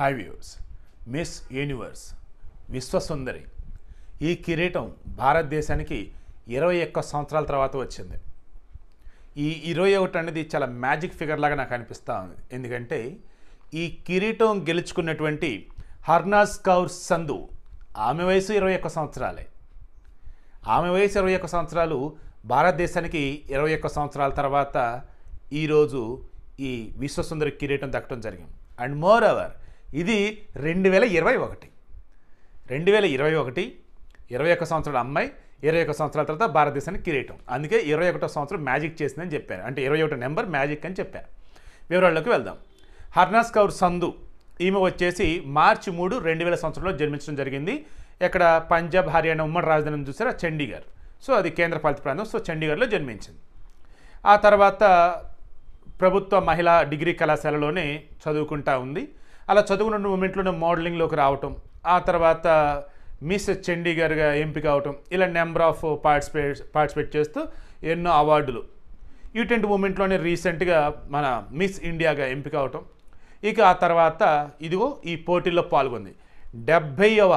hi views Miss Universe విశ్వసుందరి ఈ కిరీటం భారతదేశానికి ఇరవై ఒక్క సంవత్సరాల తర్వాత వచ్చింది ఈ ఇరవై ఒకటి అనేది చాలా మ్యాజిక్ ఫిగర్ లాగా నాకు అనిపిస్తూ ఉంది ఎందుకంటే ఈ కిరీటం గెలుచుకున్నటువంటి హర్నాస్ కౌర్ సంధు ఆమె వయసు ఇరవై ఒక్క సంవత్సరాలే ఆమె వయసు ఇరవై ఒక్క సంవత్సరాలు భారతదేశానికి ఇరవై ఒక్క సంవత్సరాల తర్వాత ఈరోజు ఈ విశ్వసుందరి కిరీటం దక్కడం జరిగింది అండ్ మోర్ ఓవర్ ఇది రెండు వేల ఇరవై ఒకటి రెండు వేల ఇరవై ఒకటి ఇరవై ఒక్క సంవత్సరాల అమ్మాయి ఇరవై ఒక్క సంవత్సరాల తర్వాత భారతదేశానికి కిరీటం అందుకే ఇరవై ఒకటో సంవత్సరం మ్యాజిక్ చేసిందని చెప్పారు అంటే ఇరవై ఒకటో నెంబర్ మ్యాజిక్ అని చెప్పారు వివరాల్లోకి వెళ్దాం హర్నాస్ కౌర్ సంధు ఈమె వచ్చేసి మార్చి మూడు రెండు వేల సంవత్సరంలో జన్మించడం జరిగింది ఇక్కడ పంజాబ్ హర్యానా ఉమ్మడి రాజధానిని చూసారా చండీగఢ్ సో అది కేంద్రపాలిత ప్రాంతం సో చండీగఢ్లో జన్మించింది ఆ తర్వాత ప్రభుత్వ మహిళా డిగ్రీ కళాశాలలోనే చదువుకుంటా ఉంది అలా చదువుకున్న మూమెంట్లోనే మోడలింగ్లోకి రావటం ఆ తర్వాత మిస్ చండీగర్గా ఎంపిక అవటం ఇలా నెంబర్ ఆఫ్ పార్టిసిపేట్ పార్టిసిపేట్ చేస్తూ ఎన్నో అవార్డులు ఈటెంట్ మూమెంట్లోనే రీసెంట్గా మన మిస్ ఇండియాగా ఎంపిక అవటం ఇక ఆ తర్వాత ఇదిగో ఈ పోటీల్లో పాల్గొంది డెబ్భైవ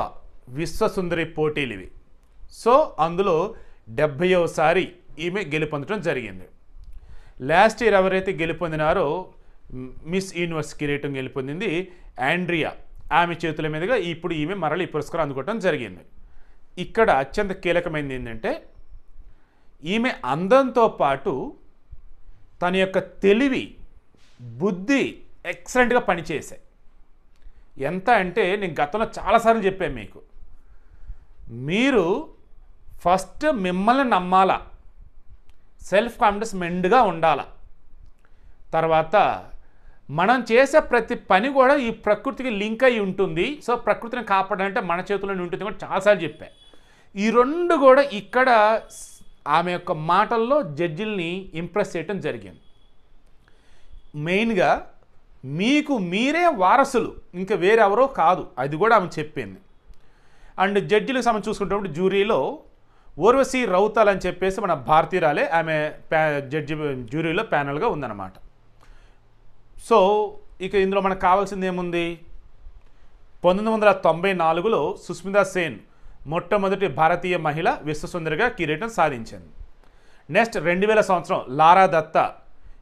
విశ్వసుందరి పోటీలు ఇవి సో అందులో డెబ్భైవసారి ఈమె గెలుపొందడం జరిగింది లాస్ట్ ఇయర్ ఎవరైతే గెలుపొందినారో మిస్ యూనివర్స్ కిరీటం గెలుపొందింది ఆండ్రియా ఆమె చేతుల మీదుగా ఇప్పుడు ఈమె మరలి పురస్కారం అందుకోవడం జరిగింది ఇక్కడ అత్యంత కీలకమైనది ఏంటంటే ఈమె అందంతో పాటు తన యొక్క తెలివి బుద్ధి ఎక్సలెంట్గా పనిచేశాయి ఎంత అంటే నేను గతంలో చాలాసార్లు చెప్పాను మీకు మీరు ఫస్ట్ మిమ్మల్ని నమ్మాలా సెల్ఫ్ కాన్ఫిడెన్స్ మెండ్గా ఉండాలా తర్వాత మనం చేసే ప్రతి పని కూడా ఈ ప్రకృతికి లింక్ అయి ఉంటుంది సో ప్రకృతిని కాపాడాలంటే మన చేతుల్లోనే ఉంటుంది కూడా చాలాసార్లు చెప్పా ఈ రెండు కూడా ఇక్కడ ఆమె యొక్క మాటల్లో జడ్జిల్ని ఇంప్రెస్ చేయటం జరిగింది మెయిన్గా మీకు మీరే వారసులు ఇంకా వేరెవరో కాదు అది కూడా ఆమె చెప్పింది అండ్ జడ్జిలకు సంబంధించి చూసుకునేటప్పుడు జ్యూరీలో ఓర్వశీ రౌతల్ అని చెప్పేసి మన భారతీయురాలే ఆమె జడ్జి జ్యూరీలో ప్యానల్గా ఉందన్నమాట సో ఇక ఇందులో మనకు కావాల్సింది ఏముంది పంతొమ్మిది వందల తొంభై నాలుగులో సుస్మితా సేన్ మొట్టమొదటి భారతీయ మహిళ విశ్వసుందరిగా కిరీటం సాధించింది నెక్స్ట్ రెండు వేల సంవత్సరం లారా దత్త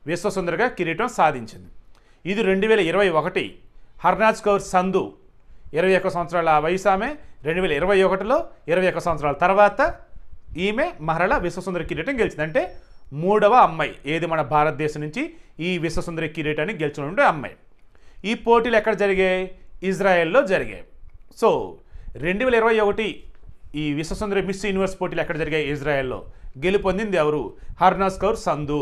విశ్వసుందరిగా కిరీటం సాధించింది ఇది రెండు వేల ఇరవై ఒకటి హర్నాజ్ కౌర్ సంధు ఇరవై ఒక్క సంవత్సరాల వయసు ఆమె రెండు వేల ఇరవై ఒకటిలో ఇరవై ఒక్క సంవత్సరాల తర్వాత ఈమె మహిళ విశ్వసుందరి కిరీటం గెలిచింది అంటే మూడవ అమ్మాయి ఏది మన భారతదేశం నుంచి ఈ విశ్వసుందరి కిరీటాన్ని గెలుచుకున్న అమ్మాయి ఈ పోటీలు ఎక్కడ జరిగాయి ఇజ్రాయెల్లో జరిగాయి సో రెండు వేల ఇరవై ఒకటి ఈ విశ్వసుందరి మిస్ యూనివర్స్ పోటీలు ఎక్కడ జరిగాయి ఇజ్రాయెల్లో గెలుపొందింది ఎవరు హర్నాస్ కౌర్ సంధు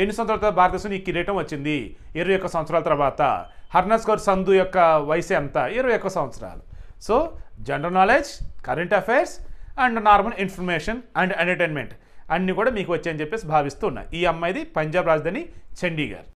ఎన్ని సంవత్సరాల తర్వాత భారతదేశం ఈ కిరీటం వచ్చింది ఇరవై ఒక్క సంవత్సరాల తర్వాత హర్నాస్ కౌర్ సంధు యొక్క వయసు ఎంత ఇరవై ఒక్క సంవత్సరాలు so general knowledge current affairs and normal information and entertainment అన్నీ కూడా మీకు వచ్చాయని చెప్పేసి భావిస్తూ ఈ అమ్మాయిది పంజాబ్ రాజధాని చండీగఢ్